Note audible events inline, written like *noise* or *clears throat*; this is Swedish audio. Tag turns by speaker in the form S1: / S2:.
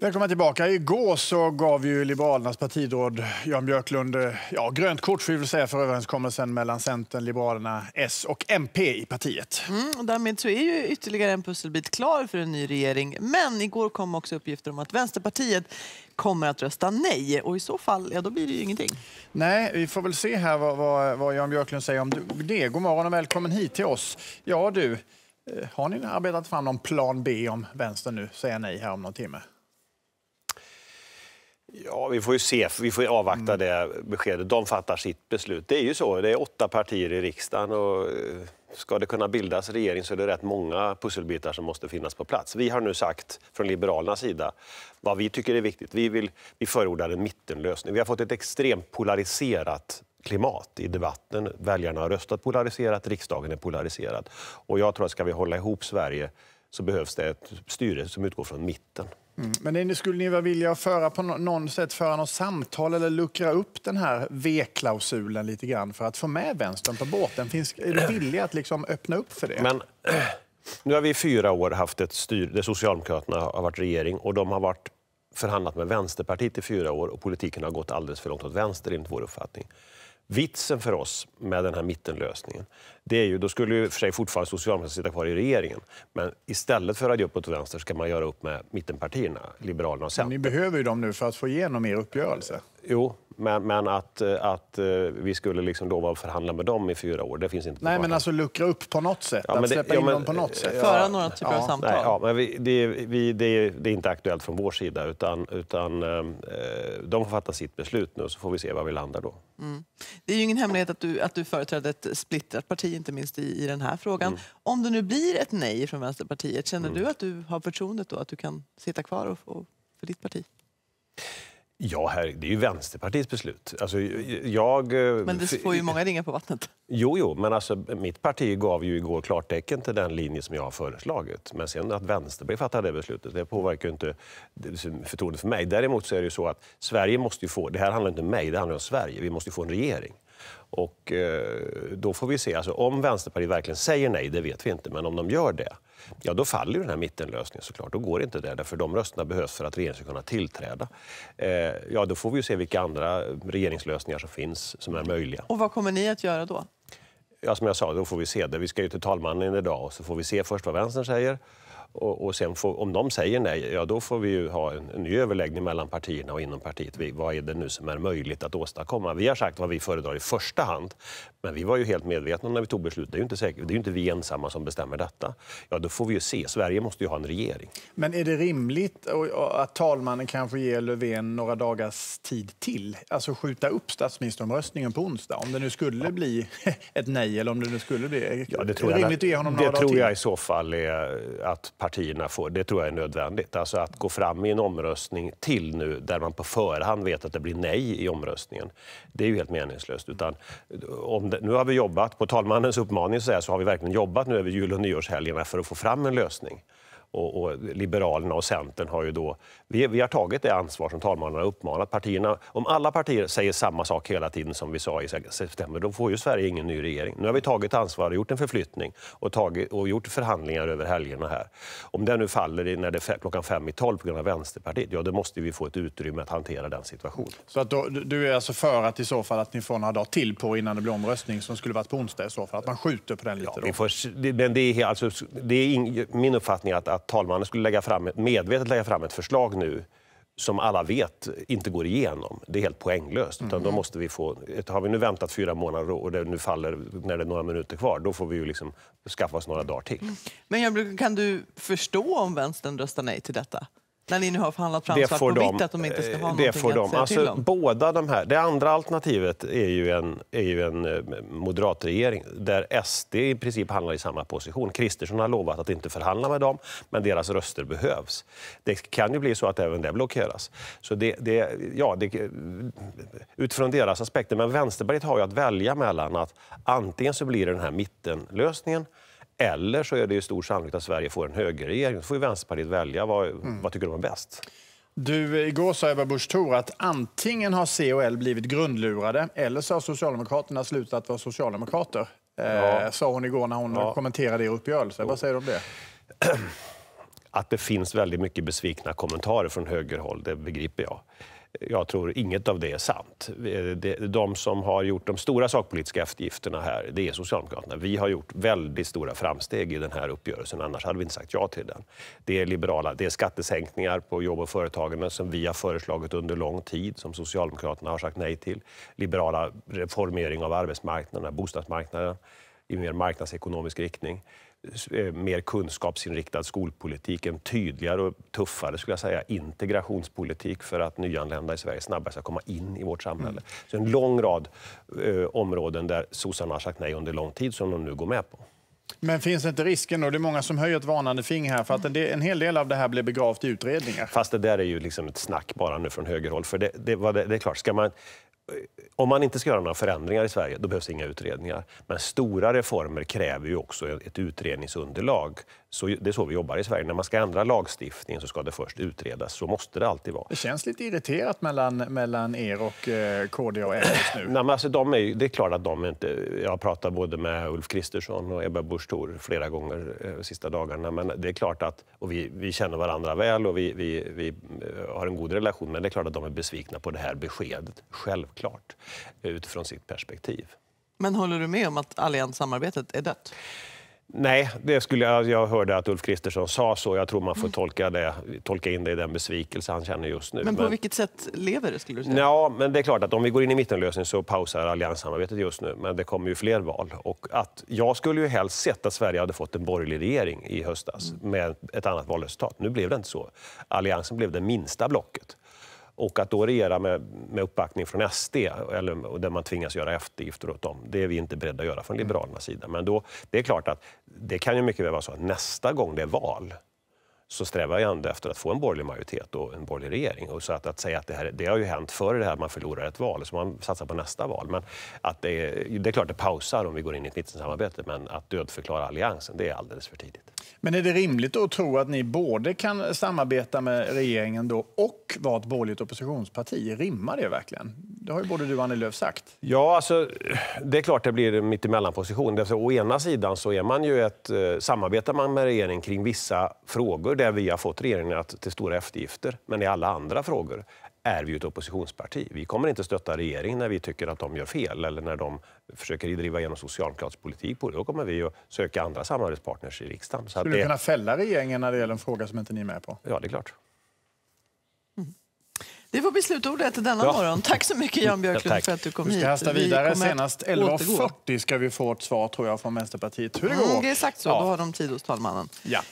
S1: Välkomna tillbaka. Igår så gav ju Liberalernas partiråd Jan Björklund eh, ja, grönt kort för, säga, för överenskommelsen mellan Centern, Liberalerna, S och
S2: MP i partiet. Mm, därmed så är ju ytterligare en pusselbit klar för en ny regering. Men igår kom också uppgifter om att Vänsterpartiet kommer att rösta nej. Och i så fall, ja, då blir det ju ingenting.
S1: Nej, vi får väl se här vad, vad, vad Jan Björklund säger om det. God morgon och välkommen hit till oss. Ja du, eh, har ni arbetat fram någon plan B om vänstern nu säger nej här om någon timme?
S3: Ja, vi får ju se, vi får avvakta mm. det beskedet. De fattar sitt beslut. Det är ju så, det är åtta partier i riksdagen och eh, ska det kunna bildas regering så är det rätt många pusselbitar som måste finnas på plats. Vi har nu sagt från Liberalernas sida vad vi tycker är viktigt. Vi, vill, vi förordar en mittenlösning. Vi har fått ett extremt polariserat klimat i debatten. Väljarna har röstat polariserat, riksdagen är polariserad. Och jag tror att ska vi hålla ihop Sverige så behövs det ett styre som utgår från mitten.
S1: Mm. Men skulle ni vilja föra på någon sätt föra något samtal eller luckra upp den här V-klausulen lite grann för att få med vänstern på båten? Finns, är du villig att liksom öppna upp för det? Men,
S3: *clears throat* nu har vi i fyra år haft ett styre där Socialdemokraterna har varit regering och de har varit förhandlat med Vänsterpartiet i fyra år och politiken har gått alldeles för långt åt vänster enligt vår uppfattning. Vitsen för oss med den här mittenlösningen det är ju, då skulle ju för sig fortfarande Socialdemokraterna sitta kvar i regeringen. Men istället för att röja upp åt vänster ska man göra upp med mittenpartierna, Liberalerna och
S1: Centern. ni behöver ju dem nu för att få igenom er uppgörelse.
S3: Jo, men, men att, att eh, vi skulle liksom lova att förhandla med dem i fyra år, det finns inte.
S1: Nej, men alltså luckra upp på något sätt, ja, det, släppa ja, men, in dem på något sätt. Ja, några typer av samtal. Nej, ja,
S3: men vi, det, vi, det, det, är inte aktuellt från vår sida, utan, utan ehm, eh, de får fatta sitt beslut nu så får
S2: vi se var vi landar då. Mm. Det är ju ingen hemlighet att du, att du företräder ett splittrat parti inte minst i, i den här frågan. Mm. Om det nu blir ett nej från Vänsterpartiet, känner mm. du att du har förtroendet då att du kan sitta kvar och, och för ditt parti?
S3: Ja, här, det är ju Vänsterpartiets beslut. Alltså, jag, eh, men det får ju många
S2: ringar på vattnet.
S3: Jo, jo men alltså, mitt parti gav ju igår klartecken till den linje som jag har föreslagit. Men sen att Vänsterpartiet fattade det beslutet, det påverkar ju inte förtroendet för mig. Däremot så är det ju så att Sverige måste ju få, det här handlar inte om mig, det handlar om Sverige. Vi måste ju få en regering. Och eh, då får vi se, alltså, om Vänsterpartiet verkligen säger nej, det vet vi inte, men om de gör det, ja då faller ju den här mittenlösningen såklart. Då går inte det, därför de rösterna behövs för att regeringen ska kunna tillträda. Eh, ja, då får vi se vilka andra regeringslösningar som finns som är möjliga.
S2: Och vad kommer ni att göra då?
S3: Ja, som jag sa, då får vi se det. Vi ska ju till talmannen idag och så får vi se först vad vänstern säger och, och sen får, om de säger nej, ja då får vi ju ha en, en ny överläggning mellan partierna och inom partiet. Vi, vad är det nu som är möjligt att åstadkomma? Vi har sagt vad vi föredrar i första hand, men vi var ju helt medvetna när vi tog beslutet. Det är ju inte, säkert, det är inte vi ensamma som bestämmer detta. Ja, då får vi ju se. Sverige måste ju ha en regering.
S1: Men är det rimligt att talmannen kanske ger Löfven några dagars tid till? Alltså skjuta upp statsministeromröstningen på onsdag, om det nu skulle ja. bli *laughs* ett nej eller om det nu skulle bli...
S3: Ja, det tror är det jag, det tror jag i så fall är att partierna får. Det tror jag är nödvändigt. Alltså att gå fram i en omröstning till nu där man på förhand vet att det blir nej i omröstningen. Det är ju helt meningslöst. Utan, om det, nu har vi jobbat, på talmannens uppmaning så, här, så har vi verkligen jobbat nu över jul och nyårshelgerna för att få fram en lösning och, och, Liberalerna och Centern har ju då... Vi, vi har tagit det ansvar som talmannen har uppmanat partierna. Om alla partier säger samma sak hela tiden som vi sa i september, då får ju Sverige ingen ny regering. Nu har vi tagit ansvar och gjort en förflyttning och, tagit, och gjort förhandlingar över helgerna här. Om det nu faller när det är klockan fem i tolv på grund av Vänsterpartiet, ja då måste vi få ett utrymme att hantera den situationen. Så att då, du är alltså
S1: för att i så fall att ni får några dagar till på innan det blir omröstning som skulle varit på onsdag i så fall, att man skjuter på den lite?
S3: Ja, vi får, men det är, alltså, det är in, min uppfattning att att talmannen skulle lägga fram, medvetet lägga fram ett förslag nu som alla vet inte går igenom. Det är helt poänglöst. Utan då mm. måste vi få, har vi nu väntat fyra månader och det nu faller när det är några minuter kvar, då får vi ju liksom skaffa oss några dagar till. Mm.
S2: Men jag, kan du förstå om vänstern röstar nej till detta? När ni nu har förhandlat fram det svart på vitt att de inte ska ha eh, det får de. alltså, till om.
S3: Båda de här, det andra alternativet är ju en, är ju en eh, moderatregering där SD i princip handlar i samma position. Kristersson har lovat att inte förhandla med dem, men deras röster behövs. Det kan ju bli så att även det blockeras. Så det, det ja, det, utifrån deras aspekter. Men Vänsterpartiet har ju att välja mellan att antingen så blir det den här mittenlösningen eller så är det ju stor sannolikhet att Sverige får en högerregering. Så får ju Vänsterpartiet välja vad, mm. vad tycker de är bäst.
S1: Du, eh, igår sa Ebba Busch att antingen har C och L blivit grundlurade eller så har Socialdemokraterna slutat vara socialdemokrater. Eh, ja. Eh, sa hon igår när hon ja. kommenterade er uppgörelse. Vad säger du om det?
S3: *clears throat* Att det finns väldigt mycket besvikna kommentarer från högerhåll, det begriper jag jag tror inget av det är sant. Eh, de som har gjort de stora sakpolitiska eftergifterna här, det är Socialdemokraterna. Vi har gjort väldigt stora framsteg i den här uppgörelsen, annars hade vi inte sagt ja till den. Det är liberala, det är skattesänkningar på jobb och företagande som vi har föreslagit under lång tid, som Socialdemokraterna har sagt nej till. Liberala reformering av arbetsmarknaden, bostadsmarknaden i mer marknadsekonomisk riktning. Eh, mer kunskapsinriktad skolpolitik, en tydligare och tuffare skulle jag säga, integrationspolitik för att nyanlända i Sverige snabbare ska komma in i vårt samhälle. Mm. Så en lång rad eh, områden där sossarna har sagt nej under lång tid som de nu går med på.
S1: Men finns inte risken då? Det är många som höjer ett varnande finger här för att en, en hel del av det här blir begravt i
S3: utredningar. Fast det där är ju liksom ett snack bara nu från högerhåll. För det, det, det, det är klart, ska man om man inte ska göra några förändringar i Sverige, då behövs inga utredningar. Men stora reformer kräver ju också ett utredningsunderlag. Så det är så vi jobbar i Sverige. När man ska ändra lagstiftningen så ska det först utredas. Så måste det alltid vara.
S1: Det känns lite irriterat mellan, mellan er och eh, KD och M just
S3: nu. Nej, men alltså, de är, det är klart att de inte... Jag har pratat både med Ulf Kristersson och Ebba Busch Thor flera gånger eh, sista dagarna. Men det är klart att... Och vi, vi känner varandra väl och vi, vi, vi eh, har en god relation. Men det är klart att de är besvikna på det här beskedet. Självklart självklart eh, utifrån sitt perspektiv.
S2: Men håller du med om att allianssamarbetet är dött?
S3: Nej, det skulle jag, jag hörde att Ulf Kristersson sa så. Jag tror man får tolka, det, tolka in det i den besvikelse han känner just nu. Men på men,
S2: vilket sätt lever det? skulle du säga?
S3: Ja, men det är klart att om vi går in i mittenlösning så pausar allianssamarbetet just nu. Men det kommer ju fler val. Och att, jag skulle ju helst sett att Sverige hade fått en borgerlig regering i höstas mm. med ett annat valresultat. Nu blev det inte så. Alliansen blev det minsta blocket. Och att då regera med, med uppbackning från SD, eller, där man tvingas göra eftergifter åt dem, det är vi inte beredda att göra från Liberalernas sida. Men då, det är klart att det kan ju mycket väl vara så att nästa gång det är val, så strävar jag ändå efter att få en borgerlig majoritet och en borgerlig regering. Och så att, att säga att det, här, det har ju hänt förr det här att man förlorar ett val, så man satsar på nästa val. Men att det, är, det är klart det pausar om vi går in i ett mittensamarbete, men att dödförklara alliansen, det är alldeles för tidigt.
S1: Men är det rimligt att tro att ni både kan samarbeta med regeringen då och vara ett borgerligt oppositionsparti? Rimmar det verkligen? Det har ju både du och Annie Lööf sagt.
S3: Ja, alltså, det är klart det blir en mittemellanposition. position å ena sidan så är man ju ett, eh, samarbetar man med regeringen kring vissa frågor där vi har fått regeringen att, till stora eftergifter. Men i alla andra frågor är vi ett oppositionsparti. Vi kommer inte stötta regeringen när vi tycker att de gör fel eller när de försöker driva igenom socialdemokratisk politik. På det. Då kommer vi att söka andra samarbetspartners i riksdagen. Så Skulle det... du kunna
S1: fälla regeringen när det gäller en fråga som inte ni är med på? Ja, det är klart.
S2: Det var beslutordet denna ja. morgon. Tack så mycket Jan Björklund ja, för att du kom hit. Vi ska hasta vidare. Vi Senast 11.40
S1: ska vi få ett svar tror jag från Vänsterpartiet hur det mm, går. Mm, det är sagt så. Ja. Då har de tid hos talmannen. Ja.